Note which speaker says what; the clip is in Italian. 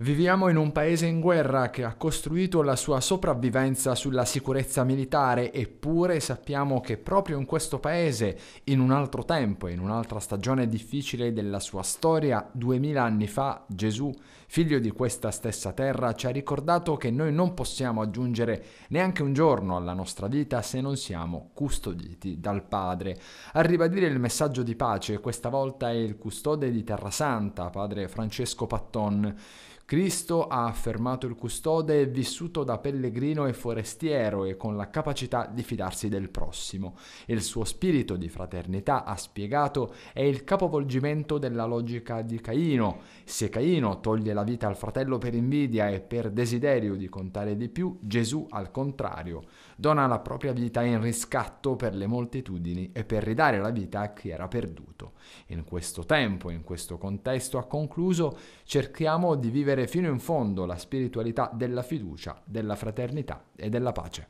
Speaker 1: Viviamo in un paese in guerra che ha costruito la sua sopravvivenza sulla sicurezza militare, eppure sappiamo che proprio in questo paese, in un altro tempo, in un'altra stagione difficile della sua storia, duemila anni fa, Gesù, figlio di questa stessa terra, ci ha ricordato che noi non possiamo aggiungere neanche un giorno alla nostra vita se non siamo custoditi dal Padre. A ribadire il messaggio di pace, questa volta è il custode di Terra Santa, padre Francesco Patton. Cristo ha affermato il custode e vissuto da pellegrino e forestiero e con la capacità di fidarsi del prossimo. Il suo spirito di fraternità, ha spiegato, è il capovolgimento della logica di Caino. Se Caino toglie la vita al fratello per invidia e per desiderio di contare di più, Gesù al contrario dona la propria vita in riscatto per le moltitudini e per ridare la vita a chi era perduto in questo tempo, in questo contesto, ha concluso, cerchiamo di vivere fino in fondo la spiritualità della fiducia, della fraternità e della pace.